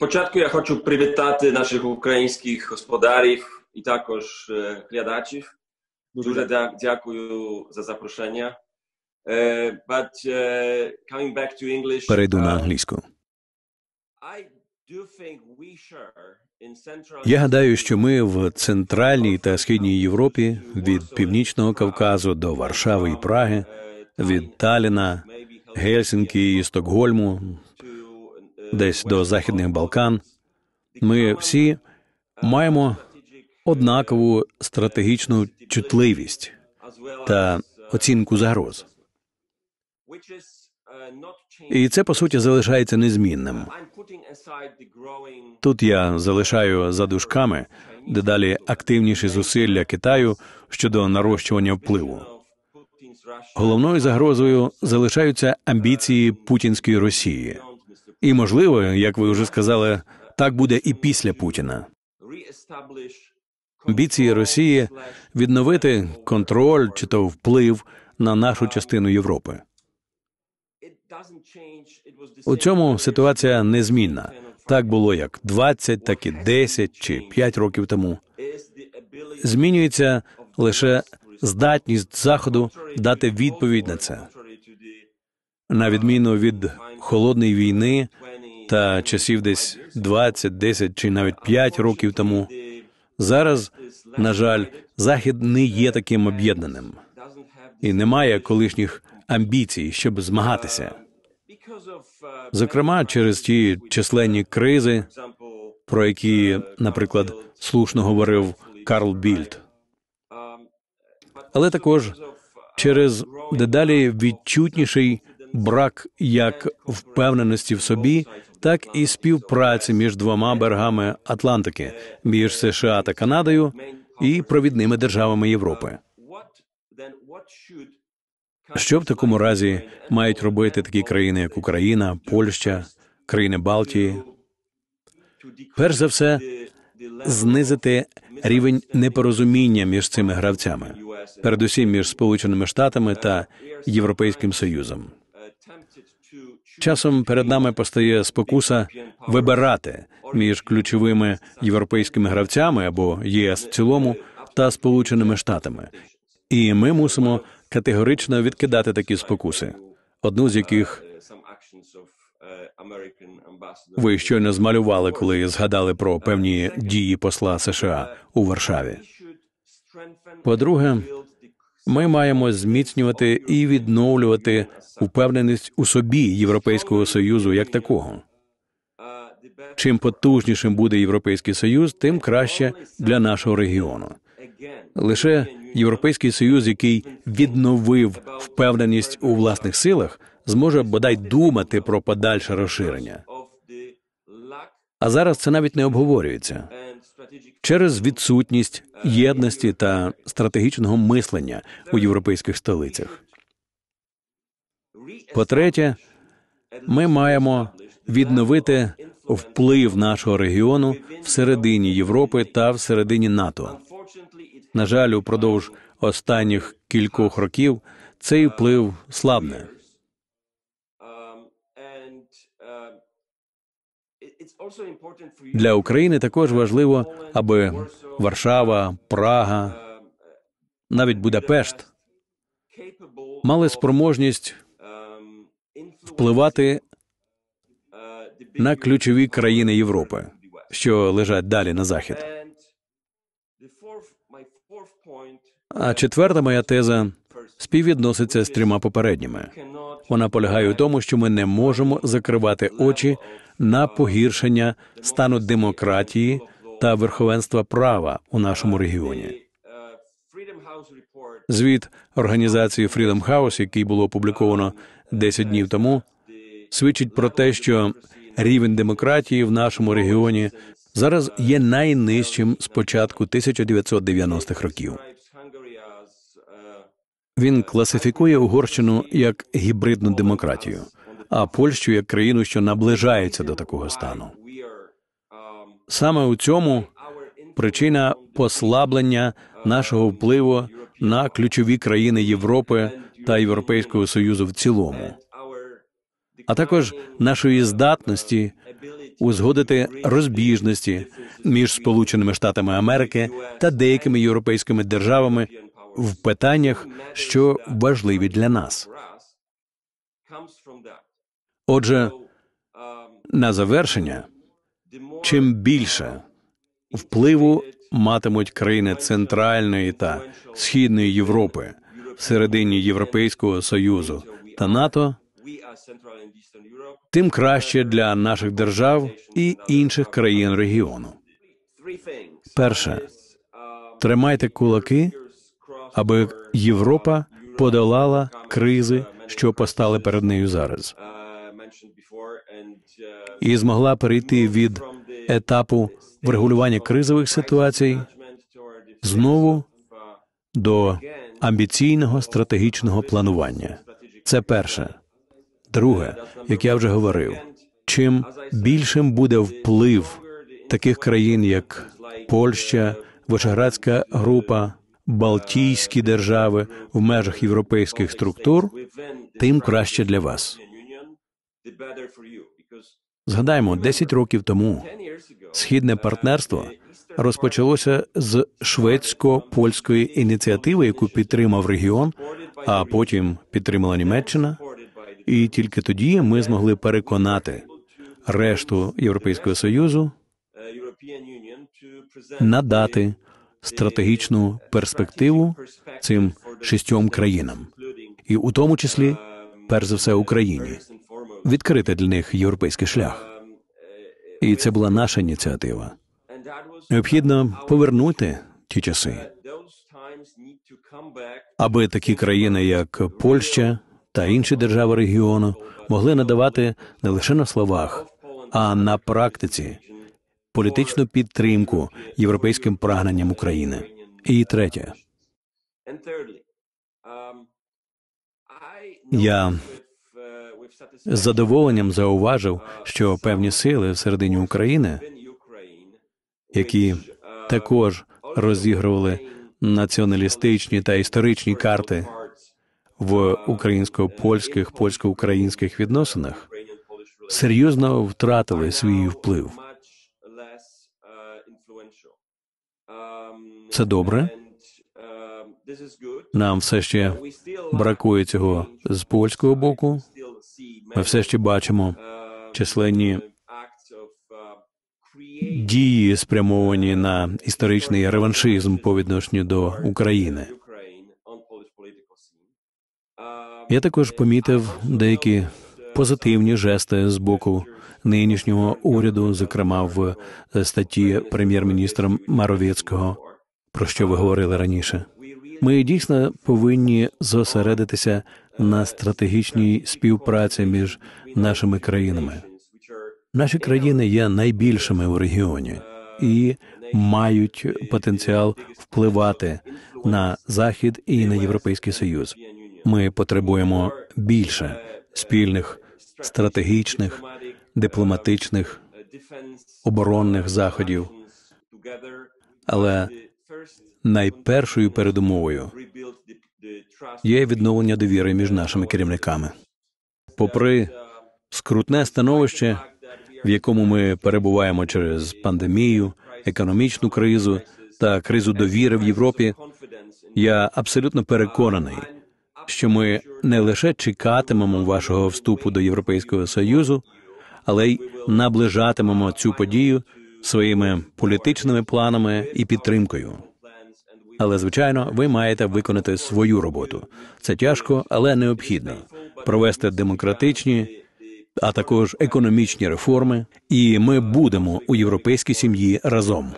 Спочатку я хочу привітати наших українських господарів і також е, глядачів. Дуже дякую за запрошення. Е, but е, coming back to English. Перейду на англійську. Я гадаю, що ми в Центральній та Східній Європі від Північного Кавказу до Варшави і Праги, від Таліна, Гельсінкі і Стокгольму десь до Західних Балкан. Ми всі маємо однакову стратегічну чутливість та оцінку загроз. І це по суті залишається незмінним. Тут я залишаю за дужками дедалі активніші зусилля Китаю щодо нарощування впливу. Головною загрозою залишаються амбіції путінської Росії. І можливо, як ви вже сказали, так буде і після Путіна. Бійці Росії відновити контроль чи то вплив на нашу частину Європи. У цьому ситуація незмінна. Так було як 20, так і 10 чи 5 років тому. Змінюється лише здатність заходу дати відповідь на це на відміну від холодної війни та часів десь 20, 10 чи навіть 5 років тому. Зараз, на жаль, захід не є таким об'єднаним і немає колишніх амбіцій, щоб змагатися. Зокрема, через ті численні кризи, про які, наприклад, слушно говорив Карл Більд, але також через дедалі відчутніший брак як впевненості в собі, так і співпраці між двома берегами Атлантики, між США та Канадою і провідними державами Європи. Що в такому разі мають робити такі країни, як Україна, Польща, країни Балтії? Перш за все, знизити рівень непорозуміння між цими гравцями, передусім між Сполученими Штатами та Європейським Союзом. Часом перед нами постає спокуса вибирати між ключовими європейськими гравцями або ЄС в цілому та Сполученими Штатами, і ми мусимо категорично відкидати такі спокуси, одну з яких ви щойно змалювали, коли згадали про певні дії посла США у Варшаві. По-друге, ми маємо зміцнювати і відновлювати упевненість у собі Європейського союзу як такого. Чим потужнішим буде європейський союз, тим краще для нашого регіону. Лише європейський союз, який відновив впевненість у власних силах, зможе бодай думати про подальше розширення. А зараз це навіть не обговорюється через відсутність єдності та стратегічного мислення у європейських столицях. По третє, ми маємо відновити вплив нашого регіону всередині Європи та всередині НАТО. На жаль, упродовж останніх кількох років цей вплив слабне. для України також важливо, аби Варшава, Прага, навіть Будапешт мали спроможність впливати на ключові країни Європи, що лежать далі на захід. А четверта моя теза співвідноситься з трьома попередніми. Вона полягає у тому, що ми не можемо закривати очі на погіршення стану демократії та верховенства права у нашому регіоні. Звіт організації Freedom House, який було опубліковано 10 днів тому, свідчить про те, що рівень демократії в нашому регіоні зараз є найнижчим з початку 1990-х років. Він класифікує Угорщину як гібридну демократію, а Польщу як країну, що наближається до такого стану. Саме у цьому причина послаблення нашого впливу на ключові країни Європи та Європейського Союзу в цілому, а також нашої здатності узгодити розбіжності між Сполученими Штатами Америки та деякими європейськими державами в питаннях, що важливі для нас. Отже, на завершення, чим більше впливу матимуть країни Центральної та Східної Європи всередині Європейського союзу та НАТО, тим краще для наших держав і інших країн регіону. Перше uh, тримайте кулаки, аби Європа подолала кризи, що постали перед нею зараз. Uh, uh, і змогла перейти від етапу врегулювання кризових ситуацій знову до амбіційного стратегічного планування. Це перше. Друге, як я вже говорив, чим більшим буде вплив таких країн, як Польща, Вишеградська група, Балтійські держави в межах європейських структур, тим краще для вас. Згадаємо, 10 років тому східне партнерство розпочалося з шведсько-польської ініціативи, яку підтримав регіон, а потім підтримала Німеччина. І тільки тоді ми змогли переконати решту Європейського союзу надати стратегічну перспективу цим шістьом країнам, і у тому числі, перш за все, Україні відкрити для них європейський шлях. І це була наша ініціатива. Необхідно повернути ті часи, аби такі країни, як Польща та інші держави регіону могли надавати не лише на словах, а на практиці політичну підтримку європейським прагненням України. І третє я з задоволенням зауважив, що певні сили всередині України, які також розігрували націоналістичні та історичні карти в українсько-польських польсько-українських відносинах серйозно втратили свій вплив. Це добре. Нам все ще бракує цього з польського боку. Ми все ще бачимо численні дії, спрямовані на історичний реваншизм по відношенню до України. Я також помітив деякі позитивні жести з боку нинішнього уряду, зокрема в статті прем'єр-міністра Маровєцького, про що ви говорили раніше. Ми дійсно повинні зосередитися на стратегічній співпраці між нашими країнами. Наші країни є найбільшими у регіоні і мають потенціал впливати на захід і на європейський союз. Ми потребуємо більше спільних стратегічних, дипломатичних, оборонних заходів. Але найпершою передумовою є відновлення довіри між нашими керівниками. Попри скрутне становище, в якому ми перебуваємо через пандемію, економічну кризу та кризу довіри в Європі, я абсолютно переконаний що ми не лише чекатимемо вашого вступу до Європейського союзу, але й наближатимемо цю подію своїми політичними планами і підтримкою. Але звичайно, ви маєте виконати свою роботу. Це тяжко, але необхідно провести демократичні, а також економічні реформи, і ми будемо у європейській сім'ї разом.